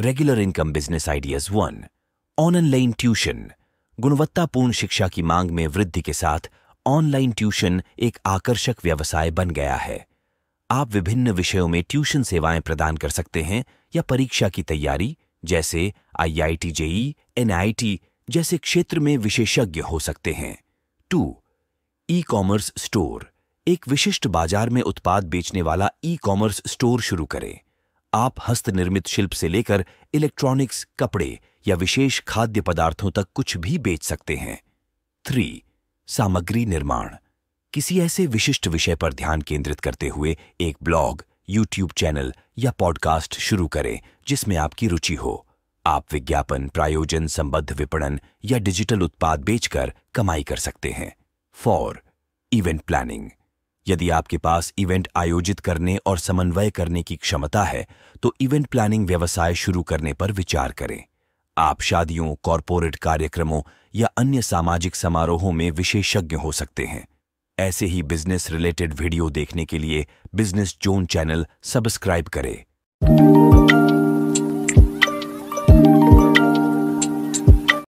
regular income business ideas one online tuition गुणवत्तापूर्ण शिक्षा की मांग में वृद्धि के साथ ऑनलाइन ट्यूशन एक आकर्षक व्यवसाय बन गया है आप विभिन्न विषयों में ट्यूशन सेवाएं प्रदान कर सकते हैं या परीक्षा की तैयारी जैसे आईआईटी जेई एनआईटी जैसे क्षेत्र में विशेषज्ञ हो सकते हैं टू ई कॉमर्स स्टोर एक विशिष्ट बाजार में उत्पाद बेचने वाला ई कॉमर्स स्टोर शुरू करें आप हस्तनिर्मित शिल्प से लेकर इलेक्ट्रॉनिक्स कपड़े या विशेष खाद्य पदार्थों तक कुछ भी बेच सकते हैं थ्री सामग्री निर्माण किसी ऐसे विशिष्ट विषय पर ध्यान केंद्रित करते हुए एक ब्लॉग यूट्यूब चैनल या पॉडकास्ट शुरू करें जिसमें आपकी रुचि हो आप विज्ञापन प्रायोजन संबद्ध विपणन या डिजिटल उत्पाद बेचकर कमाई कर सकते हैं फोर इवेंट प्लानिंग यदि आपके पास इवेंट आयोजित करने और समन्वय करने की क्षमता है तो इवेंट प्लानिंग व्यवसाय शुरू करने पर विचार करें आप शादियों कॉरपोरेट कार्यक्रमों या अन्य सामाजिक समारोहों में विशेषज्ञ हो सकते हैं ऐसे ही बिजनेस रिलेटेड वीडियो देखने के लिए बिजनेस जोन चैनल सब्सक्राइब करें